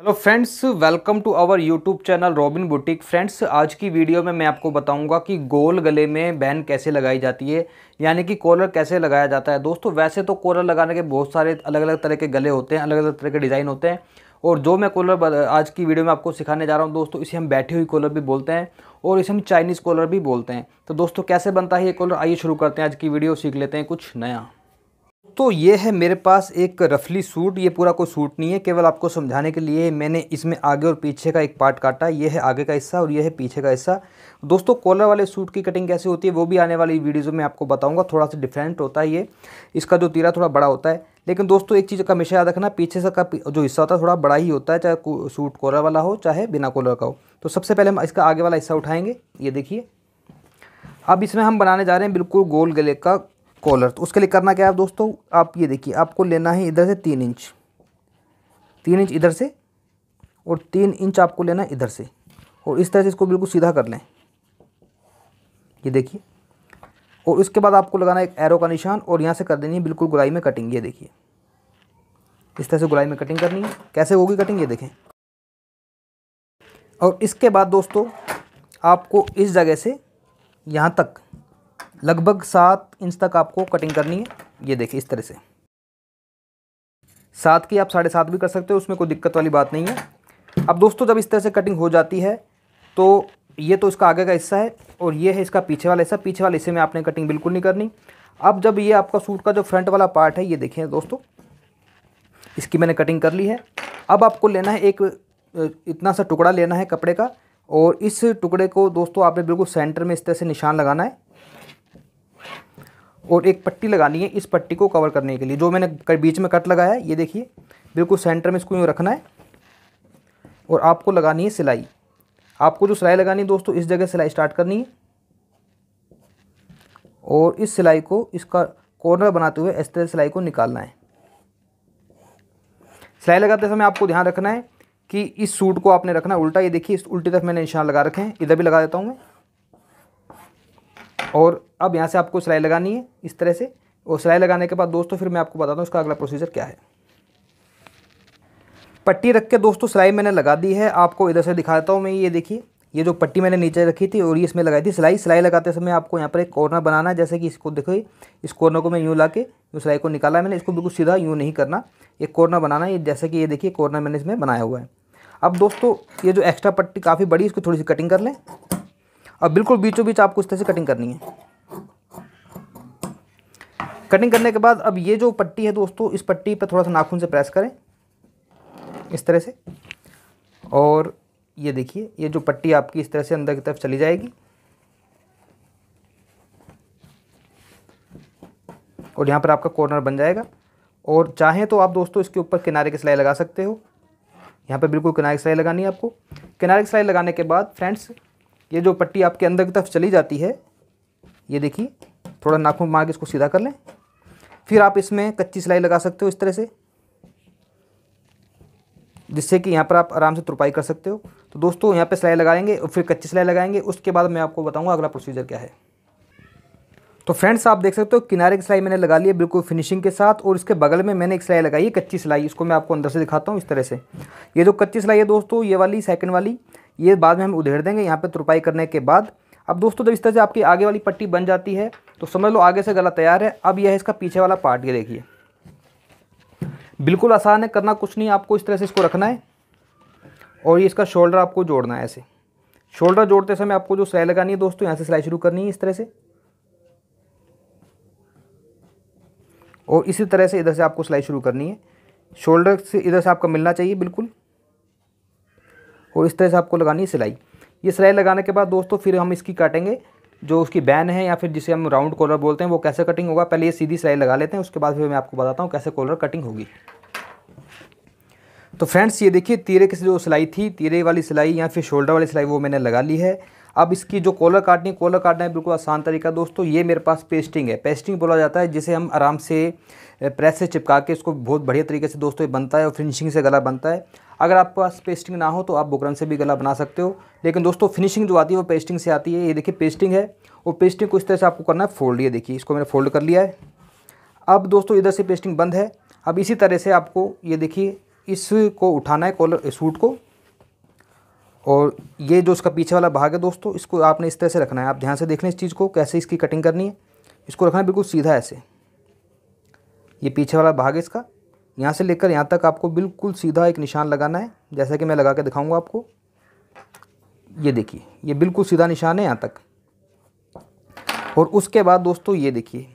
hello friends welcome to our YouTube channel Robin boutique friends आज की video में मैं आपको बताऊंगा कि गोल गले में बैन कैसे लगाई जाती है यानी कि कॉलर कैसे लगाया जाता है दोस्तों वैसे तो कॉलर लगाने के बहुत सारे अलग अलग तरह के गले होते हैं अलग अलग तरह के डिज़ाइन होते हैं और जो मैं कॉलर आज की वीडियो में आपको सिखाने जा रहा हूँ दोस्तों इसे हम बैठी हुई कॉलर भी बोलते हैं और इसे हम चाइनीज़ कॉलर भी बोलते हैं तो दोस्तों कैसे बनता है ये कॉलर आइए शुरू करते हैं आज की वीडियो सीख लेते हैं कुछ नया तो ये है मेरे पास एक रफली सूट ये पूरा कोई सूट नहीं है केवल आपको समझाने के लिए मैंने इसमें आगे और पीछे का एक पार्ट काटा ये है आगे का हिस्सा और ये है पीछे का हिस्सा दोस्तों कॉलर वाले सूट की कटिंग कैसे होती है वो भी आने वाली वीडियोज़ में आपको बताऊंगा थोड़ा सा डिफरेंट होता है ये इसका जो तीरा थोड़ा बड़ा होता है लेकिन दोस्तों एक चीज़ का हमेशा याद रखना पीछे से का जो हिस्सा होता है थोड़ा बड़ा ही होता है चाहे सूट कॉलर वाला हो चाहे बिना कॉलर का हो तो सबसे पहले हम इसका आगे वाला हिस्सा उठाएँगे ये देखिए अब इसमें हम बनाने जा रहे हैं बिल्कुल गोल गले का कॉलर तो उसके लिए करना क्या है दोस्तों आप ये देखिए आपको लेना है इधर से तीन इंच तीन इंच इधर से और तीन इंच आपको लेना है इधर से और इस तरह से इसको बिल्कुल सीधा कर लें ये देखिए और उसके बाद आपको लगाना है एक एरो का निशान और यहाँ से कर देनी है बिल्कुल गुलाई में कटिंग ये देखिए इस तरह से गुलाई में कटिंग करनी है कैसे होगी कटिंग ये देखें और इसके बाद दोस्तों आपको इस जगह से यहाँ तक लगभग सात इंच तक आपको कटिंग करनी है ये देखिए इस तरह से सात की आप साढ़े सात भी कर सकते हो उसमें कोई दिक्कत वाली बात नहीं है अब दोस्तों जब इस तरह से कटिंग हो जाती है तो ये तो इसका आगे का हिस्सा है और ये है इसका पीछे वाला हिस्सा पीछे वाले हिस्से में आपने कटिंग बिल्कुल नहीं करनी अब जब ये आपका सूट का जो फ्रंट वाला पार्ट है ये देखें दोस्तों इसकी मैंने कटिंग कर ली है अब आपको लेना है एक इतना सा टुकड़ा लेना है कपड़े का और इस टुकड़े को दोस्तों आपने बिल्कुल सेंटर में इस तरह से निशान लगाना है और एक पट्टी लगानी है इस पट्टी को कवर करने के लिए जो मैंने कर, बीच में कट लगाया है ये देखिए बिल्कुल सेंटर में इसको यूँ रखना है और आपको लगानी है सिलाई आपको जो सिलाई लगानी है दोस्तों इस जगह सिलाई स्टार्ट करनी है और इस सिलाई को इसका कॉर्नर बनाते हुए इस तरह सिलाई को निकालना है सिलाई लगाते समय आपको ध्यान रखना है कि इस सूट को आपने रखना उल्टा ये देखिए इस उल्टी तरफ मैंने निशान लगा रखे हैं इधर भी लगा देता हूँ मैं और अब यहाँ से आपको सिलाई लगानी है इस तरह से और सिलाई लगाने के बाद दोस्तों फिर मैं आपको बताता हूँ इसका अगला प्रोसीजर क्या है पट्टी रख के दोस्तों सिलाई मैंने लगा दी है आपको इधर से दिखाता हूँ मैं ये देखिए ये जो पट्टी मैंने नीचे रखी थी और ये इसमें लगाई थी सिलाई सिलाई लगाते समय आपको यहाँ पर एक कॉर्नर बनाना है जैसे कि इसको देखो इस कॉर्नर को मैं यूँ ला के सिलाई को निकाला मैंने इसको बिल्कुल सीधा यूँ नहीं करना एक कॉर्नर बनाना है जैसे कि ये देखिए कॉर्नर मैंने इसमें बनाया हुआ है अब दोस्तों ये जो एक्स्ट्रा पट्टी काफ़ी बड़ी इसको थोड़ी सी कटिंग कर लें अब बिल्कुल बीचों बीच आपको इस तरह से कटिंग करनी है कटिंग करने के बाद अब ये जो पट्टी है दोस्तों इस पट्टी पर थोड़ा सा नाखून से प्रेस करें इस तरह से और ये देखिए ये जो पट्टी आपकी इस तरह से अंदर की तरफ चली जाएगी और यहाँ पर आपका कॉर्नर बन जाएगा और चाहें तो आप दोस्तों इसके ऊपर किनारे की सिलाई लगा सकते हो यहाँ पर बिल्कुल किनारे की सिलाई लगानी है आपको किनारे की सिलाई लगाने के बाद फ्रेंड्स ये जो पट्टी आपके अंदर की तरफ चली जाती है ये देखिए थोड़ा नाखून मार के इसको सीधा कर लें फिर आप इसमें कच्ची सिलाई लगा सकते हो इस तरह से जिससे कि यहाँ पर आप आराम से तुरपाई कर सकते हो तो दोस्तों यहाँ पे सिलाई लगाएंगे और फिर कच्ची सिलाई लगाएंगे उसके बाद मैं आपको बताऊँगा अगला प्रोसीजर क्या है तो फ्रेंड्स आप देख सकते हो किनारे की सिलाई मैंने लगा ली है बिल्कुल फिनिशिंग के साथ और इसके बगल में मैंने एक सिलाई लगाई है कच्ची सिलाई इसको मैं आपको अंदर से दिखाता हूँ इस तरह से ये जो कच्ची सिलाई है दोस्तों ये वाली सेकंड वाली ये बाद में हम उधेड़ देंगे यहाँ पर तुरपाई करने के बाद अब दोस्तों जब इस तरह से आपकी आगे वाली पट्टी बन जाती है तो समझ लो आगे से गला तैयार है अब यह है इसका पीछे वाला पार्ट ये देखिए बिल्कुल आसान है करना कुछ नहीं आपको इस तरह से इसको रखना है और ये इसका शोल्डर आपको जोड़ना है ऐसे शोल्डर जोड़ते समय आपको जो सिलाई लगानी है दोस्तों यहाँ से सिलाई शुरू करनी है इस तरह से और इसी तरह से इधर से आपको सिलाई शुरू करनी है शोल्डर से इधर से आपका मिलना चाहिए बिल्कुल और इस तरह से आपको लगानी है सिलाई ये सिलाई लगाने के बाद दोस्तों फिर हम इसकी काटेंगे जो उसकी बैन है या फिर जिसे हम राउंड कॉलर बोलते हैं वो कैसे कटिंग होगा पहले ये सीधी सिलाई लगा लेते हैं उसके बाद फिर मैं आपको बताता हूँ कैसे कॉलर कटिंग होगी तो फ्रेंड्स ये देखिए तीरे की जो सिलाई थी तीरे वाली सिलाई या फिर शोल्डर वाली सिलाई वो मैंने लगा ली है अब इसकी जो कॉलर काटनी कॉलर काटना है बिल्कुल आसान तरीका दोस्तों ये मेरे पास पेस्टिंग है पेस्टिंग बोला जाता है जिसे हम आराम से प्रेस से चिपका के इसको बहुत बढ़िया तरीके से दोस्तों ये बनता है और फिनिशिंग से गला बनता है अगर आपके पास पेस्टिंग ना हो तो आप बुकरम से भी गला बना सकते हो लेकिन दोस्तों फिनिशिंग जो आती है वो पेस्टिंग से आती है ये देखिए पेस्टिंग है और पेस्टिंग को इस तरह से आपको करना है फोल्ड ये देखिए इसको मैंने फोल्ड कर लिया है अब दोस्तों इधर से पेस्टिंग बंद है अब इसी तरह से आपको ये देखिए इसको उठाना है कॉलर सूट को और ये जो इसका पीछे वाला भाग है दोस्तों इसको आपने इस तरह से रखना है आप ध्यान से देख लें इस चीज़ को कैसे इसकी कटिंग करनी है इसको रखना है बिल्कुल सीधा ऐसे ये पीछे वाला भाग इसका यहाँ से लेकर यहाँ तक आपको बिल्कुल सीधा एक निशान लगाना है जैसा कि मैं लगा के दिखाऊंगा आपको ये देखिए ये बिल्कुल सीधा निशान है यहाँ तक और उसके बाद दोस्तों ये देखिए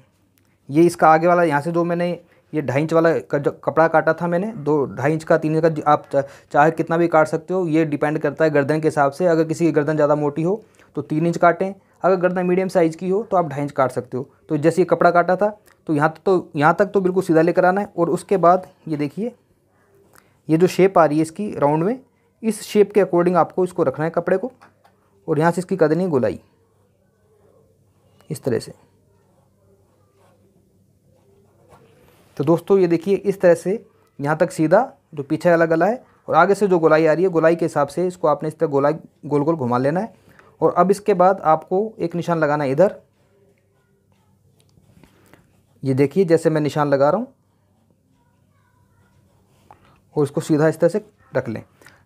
ये इसका आगे वाला यहाँ से जो मैंने ये ढाई इंच वाला कपड़ा काटा था मैंने दो ढाई इंच का तीन इंच का आप चाहे कितना भी काट सकते हो ये डिपेंड करता है गर्दन के हिसाब से अगर किसी की गर्दन ज़्यादा मोटी हो तो तीन इंच काटें अगर गर्दन मीडियम साइज़ की हो तो आप ढाई इंच काट सकते हो तो जैसे ये कपड़ा काटा था तो यहाँ तो यहाँ तक तो बिल्कुल सीधा लेकर आना है और उसके बाद ये देखिए ये जो शेप आ रही है इसकी राउंड में इस शेप के अकॉर्डिंग आपको इसको रखना है कपड़े को और यहाँ से इसकी कदनी गुलाई इस तरह से तो दोस्तों ये देखिए इस तरह से यहाँ तक सीधा जो पीछे वाला गला है और आगे से जो गोलाई आ रही है गोलाई के हिसाब से इसको आपने इस तरह गोलाई गोल गोल घुमा लेना है और अब इसके बाद आपको एक निशान लगाना है इधर ये देखिए जैसे मैं निशान लगा रहा हूँ और इसको सीधा इस तरह से रख लें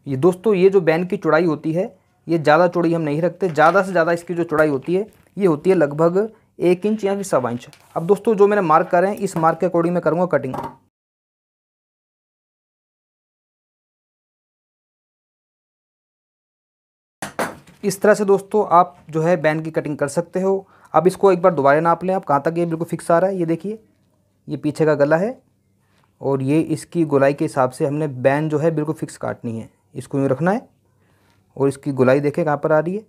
ये दोस्तों ये जो बैन की चौड़ाई होती है ये ज़्यादा चौड़ी हम नहीं रखते ज़्यादा से ज़्यादा इसकी जो चौड़ाई होती है ये होती है लगभग एक इंच या फिर सवा इंच अब दोस्तों जो मैंने मार्क करें इस मार्क के अकॉर्डिंग मैं करूँगा कटिंग इस तरह से दोस्तों आप जो है बैन की कटिंग कर सकते हो अब इसको एक बार दोबारा नाप लें आप कहाँ तक ये बिल्कुल फिक्स आ रहा है ये देखिए ये पीछे का गला है और ये इसकी गोलाई के हिसाब से हमने बैन जो है बिल्कुल फिक्स काटनी है इसको यूँ रखना है और इसकी गोलाई देखें कहाँ पर आ रही है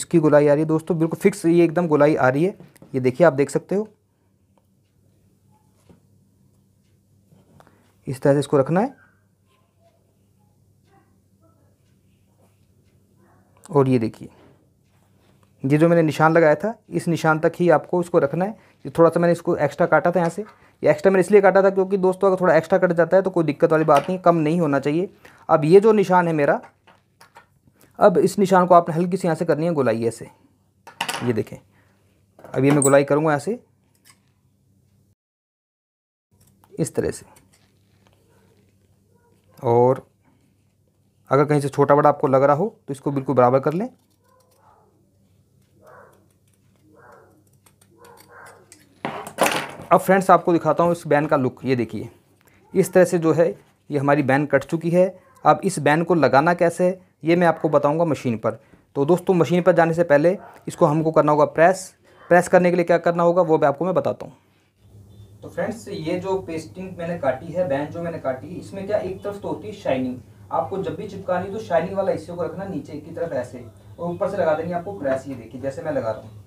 इसकी गोलाई आ रही है दोस्तों बिल्कुल फिक्स ये एकदम गोलाई आ रही है ये देखिए आप देख सकते हो इस तरह से इसको रखना है और ये देखिए ये जो मैंने निशान लगाया था इस निशान तक ही आपको इसको रखना है ये थोड़ा सा मैंने इसको एक्स्ट्रा काटा था यहाँ से ये एक्स्ट्रा मैंने इसलिए काटा था क्योंकि दोस्तों अगर थोड़ा एक्स्ट्रा कट जाता है तो कोई दिक्कत वाली बात नहीं कम नहीं होना चाहिए अब ये जो निशान है मेरा अब इस निशान को आपने हल्की सी यहाँ से करनी है गुलाई ऐसे ये देखें अब ये मैं गुलाई करूँगा यहाँ से इस तरह से और अगर कहीं से छोटा बड़ा आपको लग रहा हो तो इसको बिल्कुल बराबर कर लें अब फ्रेंड्स आपको दिखाता हूँ इस बैन का लुक ये देखिए इस तरह से जो है ये हमारी बैन कट चुकी है अब इस बैन को लगाना कैसे है ये मैं आपको बताऊँगा मशीन पर तो दोस्तों मशीन पर जाने से पहले इसको हमको करना होगा प्रेस प्रेस करने के लिए क्या करना होगा वो मैं आपको मैं बताता हूँ तो फ्रेंड्स ये जो पेस्टिंग मैंने काटी है बैन जो मैंने काटी इसमें क्या एक तरफ तो होती है शाइनिंग आपको जब भी चिपकानी तो शाइनिंग वाला हिस्से को रखना नीचे की तरफ ऐसे और ऊपर से लगा देनी आपको प्रेस ये देखिए जैसे मैं लगा रहा हूँ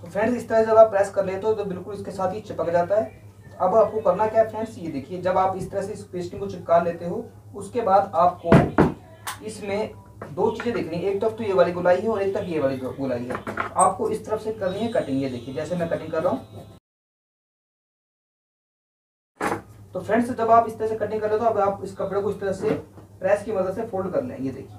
तो फ्रेंड्स इस तरह जब आप प्रेस कर लेते हो तो बिल्कुल इसके साथ ही चिपक जाता है अब आपको करना क्या है फ्रेंड्स ये देखिए जब आप इस तरह से इस पेस्टिंग को चिपका लेते हो उसके बाद आपको इसमें दो चीज़ें देखनी है एक तरफ तो ये वाली गुलाई है और एक तरफ ये वाली गुलाई है आपको इस तरफ से करनी है कटिंग ये देखिए जैसे मैं कटिंग कर रहा हूँ तो फ्रेंड्स तो जब आप इस तरह से कटिंग कर रहे हो तो अब आप इस कपड़े को इस तरह से प्रेस की मदद से फोल्ड कर लें ये देखिए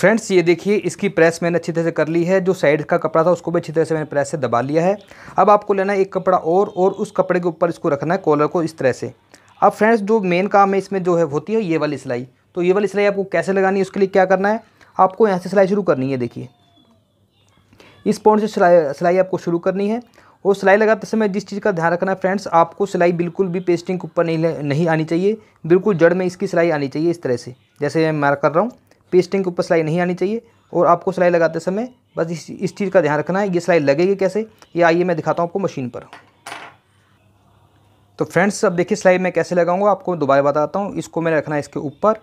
फ्रेंड्स तो ये देखिए इसकी प्रेस मैंने अच्छी तरह से कर ली है जो साइड का कपड़ा था उसको भी अच्छी तरह से मैंने प्रेस से दबा लिया है अब आपको लेना है एक कपड़ा और और उस कपड़े के ऊपर इसको रखना है कॉलर को इस तरह से अब फ्रेंड्स जो मेन काम है इसमें जो है होती है ये वाली सिलाई तो ये वाली सिलाई आपको कैसे लगानी है उसके लिए क्या करना है आपको यहाँ से सिलाई शुरू करनी है देखिए इस पॉइंट से सिलाई सिलाई आपको शुरू करनी है और सिलाई लगाते समय जिस चीज़ का ध्यान रखना है फ्रेंड्स आपको सिलाई बिल्कुल भी पेस्टिंग के ऊपर नहीं नहीं आनी चाहिए बिल्कुल जड़ में इसकी सिलाई आनी चाहिए इस तरह से जैसे मैं मार्क कर रहा हूँ पेस्टिंग के ऊपर सिलाई नहीं आनी चाहिए और आपको सिलाई लगाते समय बस इस इस चीज़ का ध्यान रखना है ये सिलाई लगेगी कैसे ये आइए मैं दिखाता हूँ आपको मशीन पर तो फ्रेंड्स अब देखिए सिलाई मैं कैसे लगाऊंगा आपको दोबारा बताता हूँ इसको मैंने रखना है इसके ऊपर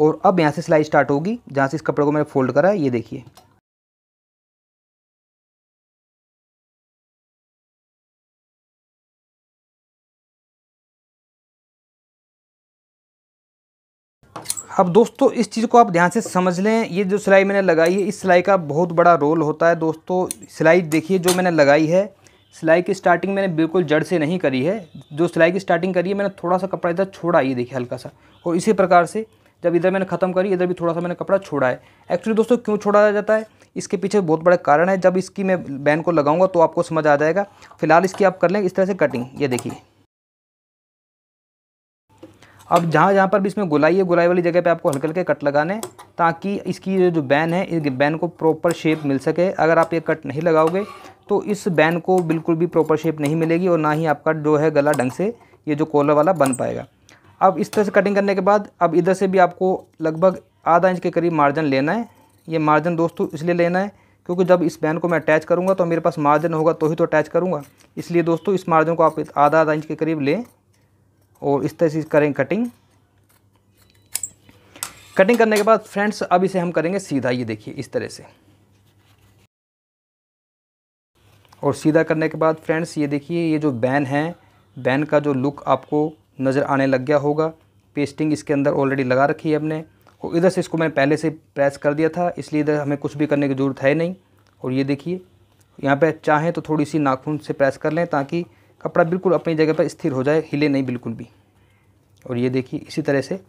और अब यहाँ से सिलाई स्टार्ट होगी जहाँ से इस कपड़े को मैंने फोल्ड करा है ये देखिए अब दोस्तों इस चीज़ को आप ध्यान से समझ लें ये जो सिलाई मैंने लगाई है इस सिलाई का बहुत बड़ा रोल होता है दोस्तों सिलाई देखिए जो मैंने लगाई है सिलाई की स्टार्टिंग मैंने बिल्कुल जड़ से नहीं करी है जो सिलाई की स्टार्टिंग करी है मैंने थोड़ा सा कपड़ा इधर छोड़ा ये देखिए हल्का सा और इसी प्रकार से जब इधर मैंने ख़त्म करी इधर भी थोड़ा सा मैंने कपड़ा छोड़ा है एक्चुअली दोस्तों क्यों छोड़ा जाता है इसके पीछे बहुत बड़ा कारण है जब इसकी मैं बैन को लगाऊंगा तो आपको समझ आ जाएगा फिलहाल इसकी आप कर लें इस तरह से कटिंग ये देखिए अब जहाँ जहाँ पर भी इसमें गुलाई है गुलाई वाली जगह पे आपको हल्के हल्के कट लगाने ताकि इसकी जो बैन है इस बैन को प्रॉपर शेप मिल सके अगर आप ये कट नहीं लगाओगे तो इस बैन को बिल्कुल भी प्रॉपर शेप नहीं मिलेगी और ना ही आपका जो है गला ढंग से ये जो कॉलर वाला बन पाएगा अब इस तरह से कटिंग करने के बाद अब इधर से भी आपको लगभग आधा इंच के करीब मार्जिन लेना है ये मार्जिन दोस्तों इसलिए लेना है क्योंकि जब इस बैन को मैं अटैच करूँगा तो मेरे पास मार्जिन होगा तो ही तो अटैच करूँगा इसलिए दोस्तों इस मार्जिन को आप आधा आधा इंच के करीब लें और इस तरह से करें कटिंग कटिंग करने के बाद फ्रेंड्स अब इसे हम करेंगे सीधा ये देखिए इस तरह से और सीधा करने के बाद फ्रेंड्स ये देखिए ये जो बैन है बैन का जो लुक आपको नज़र आने लग गया होगा पेस्टिंग इसके अंदर ऑलरेडी लगा रखी है हमने और इधर से इसको मैंने पहले से प्रेस कर दिया था इसलिए इधर हमें कुछ भी करने की ज़रूरत है नहीं और ये देखिए यहाँ पर चाहें तो थोड़ी सी नाखून से प्रेस कर लें ताकि कपड़ा बिल्कुल अपनी जगह पर स्थिर हो जाए हिले नहीं बिल्कुल भी और ये देखिए इसी तरह से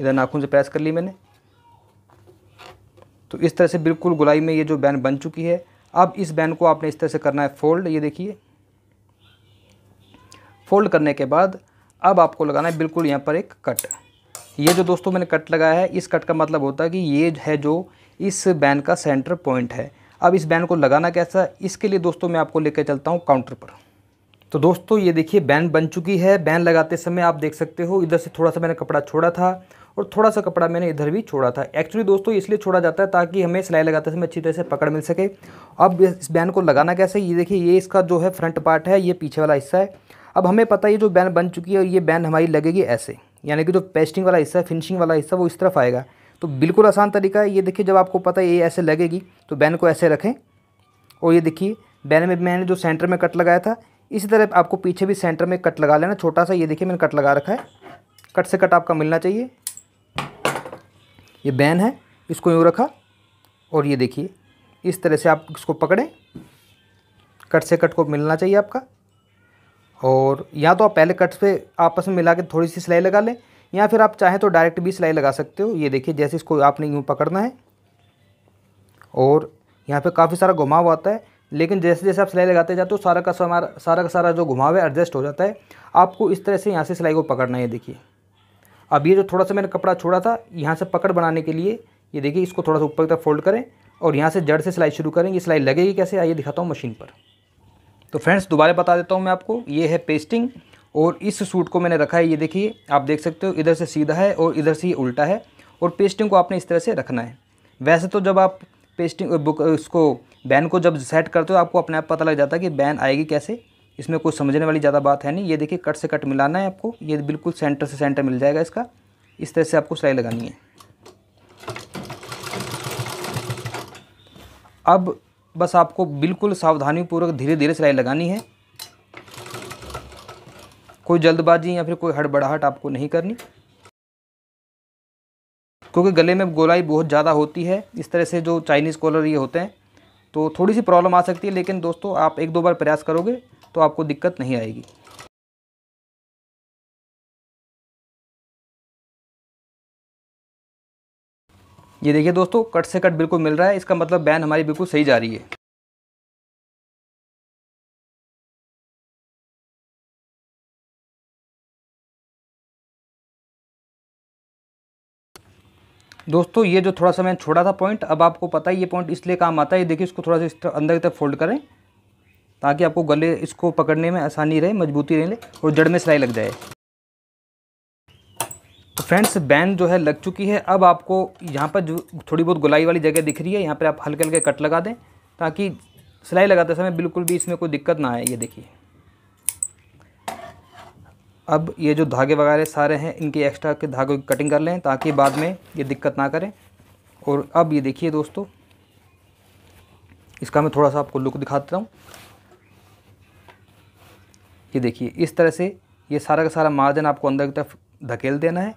इधर नाखून से प्रेस कर ली मैंने तो इस तरह से बिल्कुल गुलाई में ये जो बैन बन चुकी है अब इस बैन को आपने इस तरह से करना है फोल्ड ये देखिए फोल्ड करने के बाद अब आपको लगाना है बिल्कुल यहाँ पर एक कट ये जो दोस्तों मैंने कट लगाया है इस कट का मतलब होता है कि ये है जो इस बैन का सेंटर पॉइंट है अब इस बैन को लगाना कैसा इसके लिए दोस्तों मैं आपको लेकर चलता हूँ काउंटर पर तो दोस्तों ये देखिए बैन बन चुकी है बैन लगाते समय आप देख सकते हो इधर से थोड़ा सा मैंने कपड़ा छोड़ा था और थोड़ा सा कपड़ा मैंने इधर भी छोड़ा था एक्चुअली दोस्तों इसलिए छोड़ा जाता है ताकि हमें सिलाई लगाते समय अच्छी तरह से पकड़ मिल सके अब इस बैन को लगाना कैसे ये देखिए ये इसका जो है फ्रंट पार्ट है ये पीछे वाला हिस्सा है अब हमें पता है ये जो बैन बन चुकी है और ये बैन हमारी लगेगी ऐसे यानी कि जो पेस्टिंग वाला हिस्सा फिनिशिंग वाला हिस्सा वो इस तरफ आएगा तो बिल्कुल आसान तरीका है ये देखिए जब आपको पता है ये ऐसे लगेगी तो बैन को ऐसे रखें और ये देखिए बैन में मैंने जो सेंटर में कट लगाया था इसी तरह आपको पीछे भी सेंटर में कट लगा लेना छोटा सा ये देखिए मैंने कट लगा रखा है कट से कट आपका मिलना चाहिए ये बैन है इसको यूँ रखा और ये देखिए इस तरह से आप इसको पकड़ें कट से कट को मिलना चाहिए आपका और या तो आप पहले कट्स पे आपस में मिला के थोड़ी सी सिलाई लगा लें या फिर आप चाहें तो डायरेक्ट भी सिलाई लगा सकते हो ये देखिए जैसे इसको आपने यूँ पकड़ना है और यहाँ पे काफ़ी सारा घुमाव आता है लेकिन जैसे जैसे आप सिलाई लगाते जाते हो सारा का सारा सारा का सारा जो घुमाव है एडजस्ट हो जाता है आपको इस तरह से यहाँ से सिलाई को पकड़ना है देखिए अब ये जो थोड़ा सा मैंने कपड़ा छोड़ा था यहाँ से पकड़ बनाने के लिए ये देखिए इसको थोड़ा सा ऊपर तक फोल्ड करें और यहाँ से जड़ से सिलाई शुरू करें ये सिलाई लगेगी कैसे आइए दिखाता हूँ मशीन पर तो फ्रेंड्स दोबारा बता देता हूँ मैं आपको ये है पेस्टिंग और इस सूट को मैंने रखा है ये देखिए आप देख सकते हो इधर से सीधा है और इधर से ये उल्टा है और पेस्टिंग को आपने इस तरह से रखना है वैसे तो जब आप पेस्टिंग बुक इसको बैन को जब सेट करते हो आपको अपने आप पता लग जाता है कि बैन आएगी कैसे इसमें कोई समझने वाली ज़्यादा बात है नहीं ये देखिए कट से कट मिलाना है आपको ये बिल्कुल सेंटर से सेंटर मिल जाएगा इसका इस तरह से आपको सिलाई लगानी है अब बस आपको बिल्कुल सावधानी पूर्वक धीरे धीरे सिलाई लगानी है कोई जल्दबाजी या फिर कोई हड़बड़ाहट आपको नहीं करनी क्योंकि गले में गोलाई बहुत ज़्यादा होती है इस तरह से जो चाइनीज़ कॉलर ये होते हैं तो थोड़ी सी प्रॉब्लम आ सकती है लेकिन दोस्तों आप एक दो बार प्रयास करोगे तो आपको दिक्कत नहीं आएगी ये देखिए दोस्तों कट से कट बिल्कुल मिल रहा है इसका मतलब बैन हमारी बिल्कुल सही जा रही है दोस्तों ये जो थोड़ा सा मैंने छोड़ा था पॉइंट अब आपको पता है ये पॉइंट इसलिए काम आता है ये देखिए इसको थोड़ा सा अंदर की तरफ फोल्ड करें ताकि आपको गले इसको पकड़ने में आसानी रहे मजबूती रहे और जड़ में सिलाई लग जाए तो फ्रेंड्स बैन जो है लग चुकी है अब आपको यहाँ पर जो थोड़ी बहुत गुलाई वाली जगह दिख रही है यहाँ पर आप हल्के हल्के कट लगा दें ताकि सिलाई लगाते समय बिल्कुल भी इसमें कोई दिक्कत ना आए ये देखिए अब ये जो धागे वगैरह सारे हैं इनके एक्स्ट्रा के धागों की कटिंग कर लें ताकि बाद में ये दिक्कत ना करें और अब ये देखिए दोस्तों इसका मैं थोड़ा सा आपको लुक दिखाता हूँ ये देखिए इस तरह से ये सारा का सारा मार्जिन आपको अंदर की तरफ धकेल देना है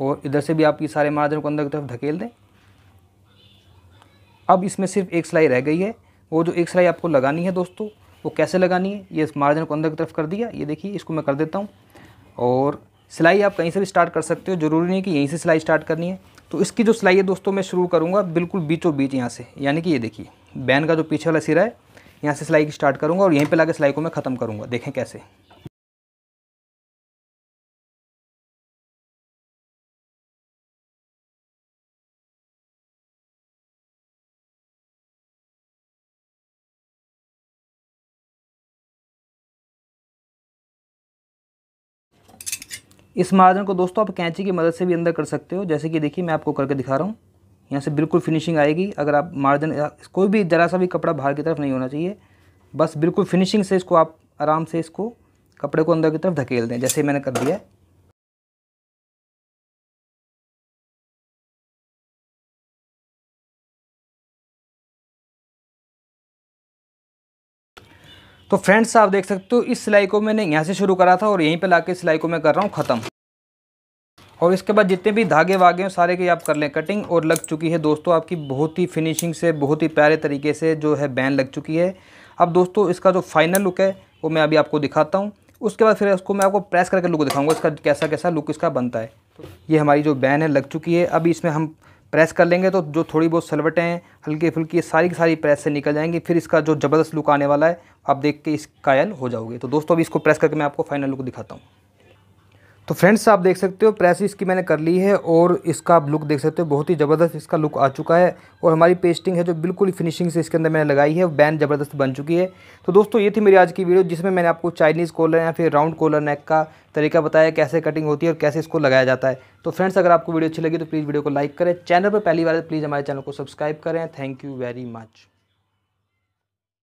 और इधर से भी आप ये सारे मार्जिन को अंदर की तरफ धकेल दें अब इसमें सिर्फ एक सिलाई रह गई है वो जो एक सिलाई आपको लगानी है दोस्तों वो कैसे लगानी है ये इस मार्जिन को अंदर की तरफ कर दिया ये देखिए इसको मैं कर देता हूँ और सिलाई आप कहीं से भी स्टार्ट कर सकते हो ज़रूरी नहीं कि यहीं से सिलाई स्टार्ट करनी है तो इसकी जो सिलाई है दोस्तों मैं शुरू करूँगा बिल्कुल बीचों बीच यहाँ से यानी कि ये देखिए बैन का जो पीछे वाला सिरा है यहाँ से सिलाई की स्टार्ट करूँगा और यहीं पर ला सिलाई को मैं ख़त्म करूँगा देखें कैसे इस मार्जिन को दोस्तों आप कैंची की मदद से भी अंदर कर सकते हो जैसे कि देखिए मैं आपको करके दिखा रहा हूँ यहाँ से बिल्कुल फिनिशिंग आएगी अगर आप मार्जिन कोई भी ज़रा सा भी कपड़ा बाहर की तरफ नहीं होना चाहिए बस बिल्कुल फिनिशिंग से इसको आप आराम से इसको कपड़े को अंदर की तरफ धकेल दें जैसे मैंने कर दिया है तो फ्रेंड्स आप देख सकते हो इस सिलाई को मैंने यहाँ से शुरू करा था और यहीं पर ला सिलाई को मैं कर रहा हूँ ख़त्म और इसके बाद जितने भी धागे वागे हैं सारे के आप कर लें कटिंग और लग चुकी है दोस्तों आपकी बहुत ही फिनिशिंग से बहुत ही प्यारे तरीके से जो है बैन लग चुकी है अब दोस्तों इसका जो फाइनल लुक है वो मैं अभी आपको दिखाता हूँ उसके बाद फिर उसको मैं आपको प्रेस करके लुक दिखाऊंगा इसका कैसा कैसा लुक इसका बनता है तो ये हमारी जो बैन है लग चुकी है अभी इसमें हम प्रेस कर लेंगे तो जो थोड़ी बहुत सलवटें हल्की फुल्की सारी की सारी प्रेस से निकल जाएंगी फिर इसका जो ज़बरदस्त लुक आने वाला है आप देख के इस कायल हो जाओगे तो दोस्तों अभी इसको प्रेस करके मैं आपको फाइनल लुक दिखाता हूँ तो फ्रेंड्स आप देख सकते हो प्रेस इसकी मैंने कर ली है और इसका आप लुक देख सकते हो बहुत ही ज़बरदस्त इसका लुक आ चुका है और हमारी पेस्टिंग है जो बिल्कुल फिनिशिंग से इसके अंदर मैंने लगाई है बैन ज़बरदस्त बन चुकी है तो दोस्तों ये थी मेरी आज की वीडियो जिसमें मैंने आपको चाइनीज़ कॉलर या फिर राउंड कॉलर नेक का तरीका बताया कैसे कटिंग होती है और कैसे इसको लगाया जाता है तो फ्रेंड्स अगर आपको वीडियो अच्छी लगी तो प्लीज़ वीडियो को लाइक करें चैनल पर पहली बार प्लीज़ तो हमारे चैनल को सब्सक्राइब करें थैंक यू वेरी मच